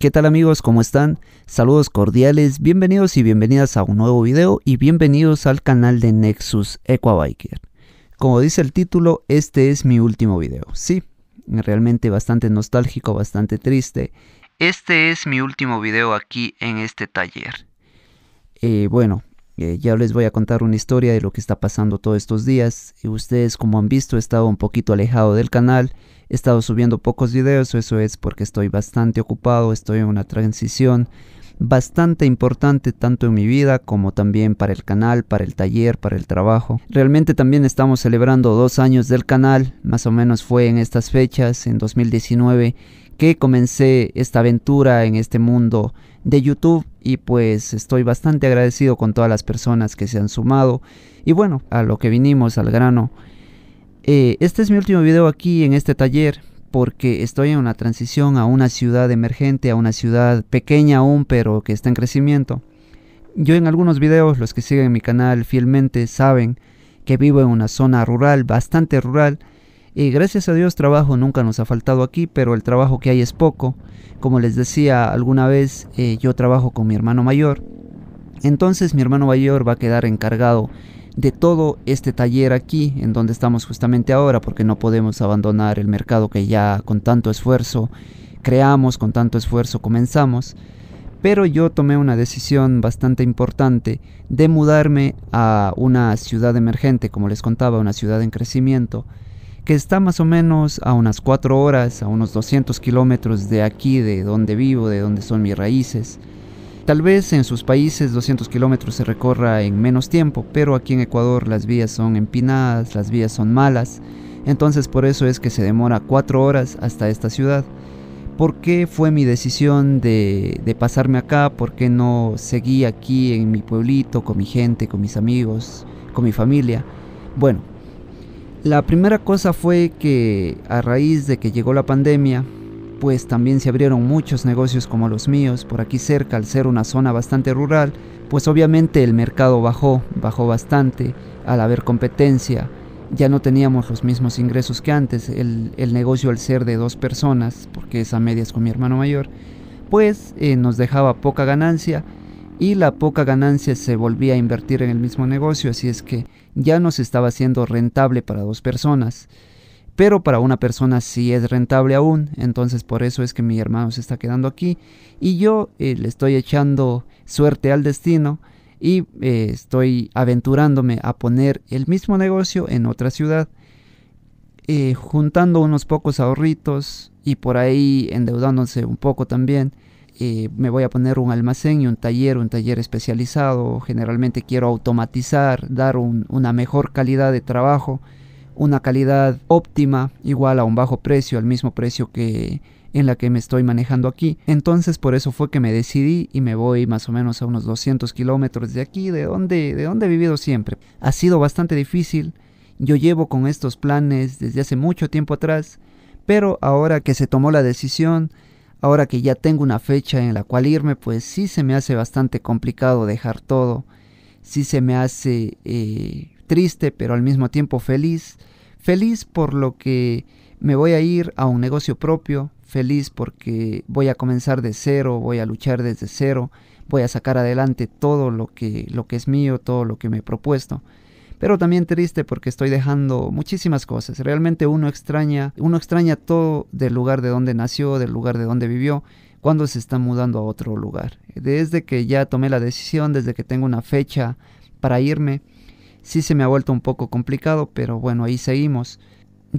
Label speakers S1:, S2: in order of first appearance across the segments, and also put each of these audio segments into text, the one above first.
S1: ¿Qué tal amigos? ¿Cómo están? Saludos cordiales, bienvenidos y bienvenidas a un nuevo video y bienvenidos al canal de Nexus Equabiker. Como dice el título, este es mi último video. Sí, realmente bastante nostálgico, bastante triste. Este es mi último video aquí en este taller. Eh, bueno, eh, ya les voy a contar una historia de lo que está pasando todos estos días. Y ustedes, como han visto, he estado un poquito alejado del canal. He estado subiendo pocos videos, eso es porque estoy bastante ocupado, estoy en una transición bastante importante tanto en mi vida como también para el canal, para el taller, para el trabajo. Realmente también estamos celebrando dos años del canal, más o menos fue en estas fechas, en 2019, que comencé esta aventura en este mundo de YouTube y pues estoy bastante agradecido con todas las personas que se han sumado y bueno, a lo que vinimos, al grano. Eh, este es mi último video aquí en este taller porque estoy en una transición a una ciudad emergente, a una ciudad pequeña aún pero que está en crecimiento. Yo en algunos videos, los que siguen mi canal fielmente saben que vivo en una zona rural, bastante rural, y gracias a Dios trabajo nunca nos ha faltado aquí, pero el trabajo que hay es poco. Como les decía alguna vez, eh, yo trabajo con mi hermano mayor. Entonces mi hermano mayor va a quedar encargado de todo este taller aquí, en donde estamos justamente ahora, porque no podemos abandonar el mercado que ya con tanto esfuerzo creamos, con tanto esfuerzo comenzamos. Pero yo tomé una decisión bastante importante de mudarme a una ciudad emergente, como les contaba, una ciudad en crecimiento que está más o menos a unas 4 horas, a unos 200 kilómetros de aquí, de donde vivo, de donde son mis raíces. Tal vez en sus países 200 kilómetros se recorra en menos tiempo, pero aquí en Ecuador las vías son empinadas, las vías son malas, entonces por eso es que se demora 4 horas hasta esta ciudad. ¿Por qué fue mi decisión de, de pasarme acá? ¿Por qué no seguí aquí en mi pueblito, con mi gente, con mis amigos, con mi familia? Bueno, la primera cosa fue que a raíz de que llegó la pandemia, pues también se abrieron muchos negocios como los míos por aquí cerca, al ser una zona bastante rural, pues obviamente el mercado bajó, bajó bastante al haber competencia. Ya no teníamos los mismos ingresos que antes, el, negocio al ser de dos personas, porque esa media es con mi hermano mayor, pues eh, nos dejaba poca ganancia y la poca ganancia se volvía a invertir en el mismo negocio, así es que ya no se estaba haciendo rentable para dos personas. Pero para una persona sí es rentable aún, entonces por eso es que mi hermano se está quedando aquí y yo eh, le estoy echando suerte al destino y eh, estoy aventurándome a poner el mismo negocio en otra ciudad, eh, juntando unos pocos ahorritos y por ahí endeudándose un poco también eh, me voy a poner un almacén y un taller, un taller especializado, generalmente quiero automatizar, dar una mejor calidad de trabajo, una calidad óptima, igual a un bajo precio, al mismo precio que en la que me estoy manejando aquí. Entonces por eso fue que me decidí y me voy más o menos a unos 200 kilómetros de aquí, de donde, de donde he vivido siempre. Ha sido bastante difícil, yo llevo con estos planes desde hace mucho tiempo atrás, pero ahora que se tomó la decisión, Ahora que ya tengo una fecha en la cual irme, pues sí se me hace bastante complicado dejar todo. Sí se me hace eh, triste, pero al mismo tiempo feliz. Feliz por lo que me voy a ir a un negocio propio. Feliz porque voy a comenzar de cero, voy a luchar desde cero, voy a sacar adelante todo lo que, lo que es mío, todo lo que me he propuesto pero también triste porque estoy dejando muchísimas cosas. Realmente uno extraña, uno extraña todo del lugar de donde nació, del lugar de donde vivió, cuando se está mudando a otro lugar. Desde que ya tomé la decisión, desde que tengo una fecha para irme, sí se me ha vuelto un poco complicado, pero bueno, ahí seguimos.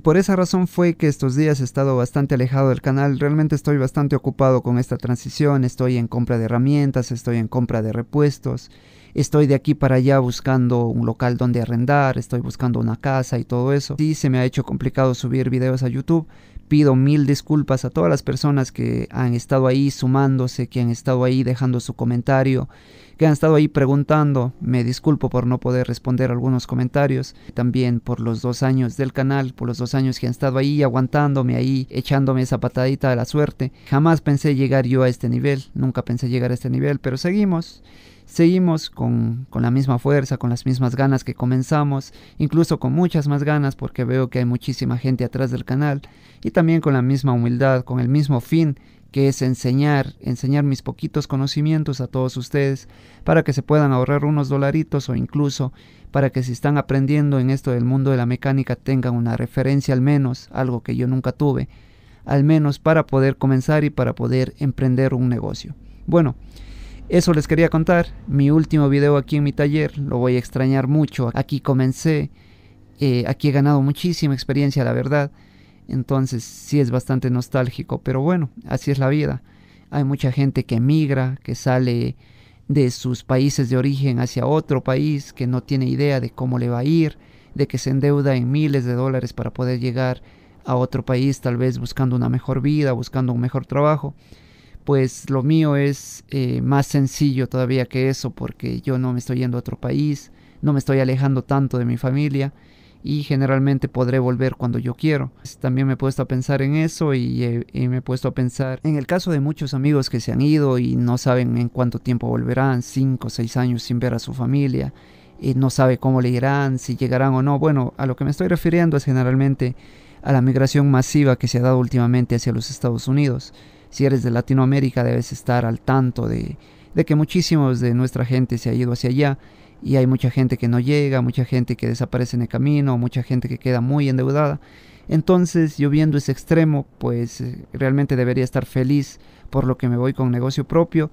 S1: Por esa razón fue que estos días he estado bastante alejado del canal, realmente estoy bastante ocupado con esta transición, estoy en compra de herramientas, estoy en compra de repuestos, estoy de aquí para allá buscando un local donde arrendar, estoy buscando una casa y todo eso. Sí, se me ha hecho complicado subir videos a YouTube. Pido mil disculpas a todas las personas que han estado ahí sumándose, que han estado ahí dejando su comentario, que han estado ahí preguntando. Me disculpo por no poder responder algunos comentarios. También por los dos años del canal, por los dos años que han estado ahí aguantándome, ahí echándome esa patadita de la suerte. Jamás pensé llegar yo a este nivel, nunca pensé llegar a este nivel, pero seguimos seguimos con, con, la misma fuerza, con las mismas ganas que comenzamos, incluso con muchas más ganas porque veo que hay muchísima gente atrás del canal y también con la misma humildad, con el mismo fin que es enseñar, enseñar mis poquitos conocimientos a todos ustedes para que se puedan ahorrar unos dolaritos o incluso para que si están aprendiendo en esto del mundo de la mecánica tengan una referencia al menos, algo que yo nunca tuve, al menos para poder comenzar y para poder emprender un negocio. Bueno, eso les quería contar, mi último video aquí en mi taller, lo voy a extrañar mucho, aquí comencé, eh, aquí he ganado muchísima experiencia, la verdad, entonces sí es bastante nostálgico, pero bueno, así es la vida. Hay mucha gente que emigra, que sale de sus países de origen hacia otro país, que no tiene idea de cómo le va a ir, de que se endeuda en miles de dólares para poder llegar a otro país, tal vez buscando una mejor vida, buscando un mejor trabajo pues lo mío es eh, más sencillo todavía que eso porque yo no me estoy yendo a otro país, no me estoy alejando tanto de mi familia y generalmente podré volver cuando yo quiero. Pues, también me he puesto a pensar en eso y, me he puesto a pensar en el caso de muchos amigos que se han ido y no saben en cuánto tiempo volverán, cinco o seis años sin ver a su familia, y no sabe cómo le irán, si llegarán o no. Bueno, a lo que me estoy refiriendo es generalmente a la migración masiva que se ha dado últimamente hacia los Estados Unidos si eres de Latinoamérica debes estar al tanto de, que muchísimos de nuestra gente se ha ido hacia allá y hay mucha gente que no llega, mucha gente que desaparece en el camino, mucha gente que queda muy endeudada. Entonces yo viendo ese extremo, pues eh, realmente debería estar feliz por lo que me voy con negocio propio.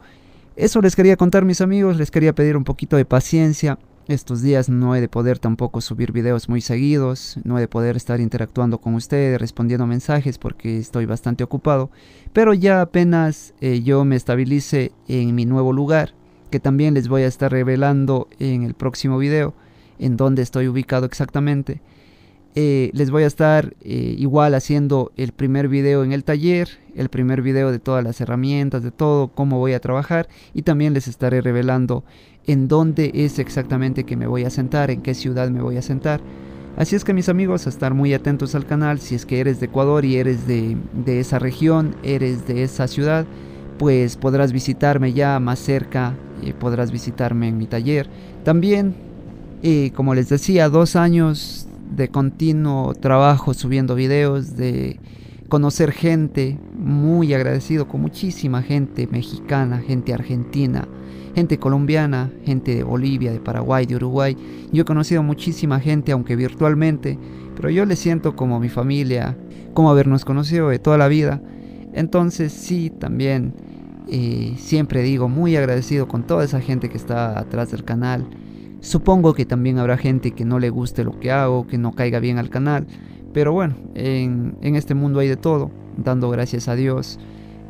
S1: Eso les quería contar mis amigos, les quería pedir un poquito de paciencia. Estos días no he de poder tampoco subir videos muy seguidos, no he de poder estar interactuando con ustedes, respondiendo mensajes porque estoy bastante ocupado, pero ya apenas eh, yo me estabilice en mi nuevo lugar, que también les voy a estar revelando en el próximo video en dónde estoy ubicado exactamente, eh, les voy a estar eh, igual haciendo el primer video en el taller, el primer video de todas las herramientas, de todo, cómo voy a trabajar y también les estaré revelando en dónde es exactamente que me voy a sentar, en qué ciudad me voy a sentar. Así es que mis amigos, a estar muy atentos al canal, si es que eres de Ecuador y eres de, esa región, eres de esa ciudad, pues podrás visitarme ya más cerca, y eh, podrás visitarme en mi taller. También, como les decía, dos años de continuo trabajo subiendo videos, de conocer gente, muy agradecido con muchísima gente mexicana, gente argentina, gente colombiana, gente de Bolivia, de Paraguay, de Uruguay. Yo he conocido muchísima gente, aunque virtualmente, pero yo le siento como mi familia, como habernos conocido de toda la vida. Entonces sí, también eh, siempre digo muy agradecido con toda esa gente que está atrás del canal Supongo que también habrá gente que no le guste lo que hago, que no caiga bien al canal, pero bueno, en, este mundo hay de todo, dando gracias a Dios.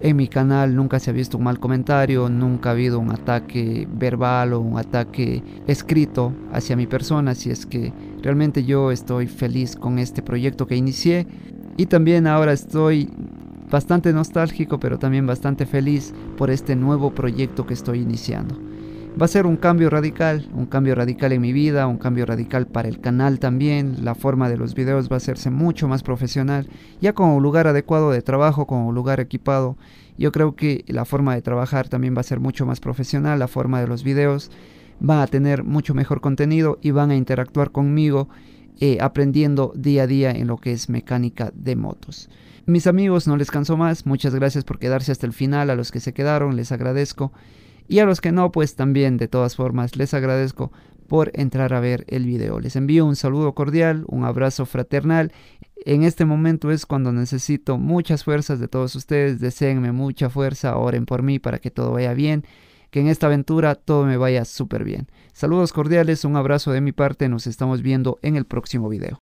S1: En mi canal nunca se ha visto un mal comentario, nunca ha habido un ataque verbal o un ataque escrito hacia mi persona, así es que realmente yo estoy feliz con este proyecto que inicié y también ahora estoy bastante nostálgico, pero también bastante feliz por este nuevo proyecto que estoy iniciando va a ser un cambio radical, un cambio radical en mi vida, un cambio radical para el canal también, la forma de los videos va a hacerse mucho más profesional, ya con un lugar adecuado de trabajo, con un lugar equipado, yo creo que la forma de trabajar también va a ser mucho más profesional, la forma de los videos va a tener mucho mejor contenido y van a interactuar conmigo eh, aprendiendo día a día en lo que es mecánica de motos. Mis amigos, no les canso más, muchas gracias por quedarse hasta el final, a los que se quedaron les agradezco. Y a los que no, pues también de todas formas les agradezco por entrar a ver el video. Les envío un saludo cordial, un abrazo fraternal. En este momento es cuando necesito muchas fuerzas de todos ustedes. Deseenme mucha fuerza, oren por mí para que todo vaya bien, que en esta aventura todo me vaya súper bien. Saludos cordiales, un abrazo de mi parte, nos estamos viendo en el próximo video.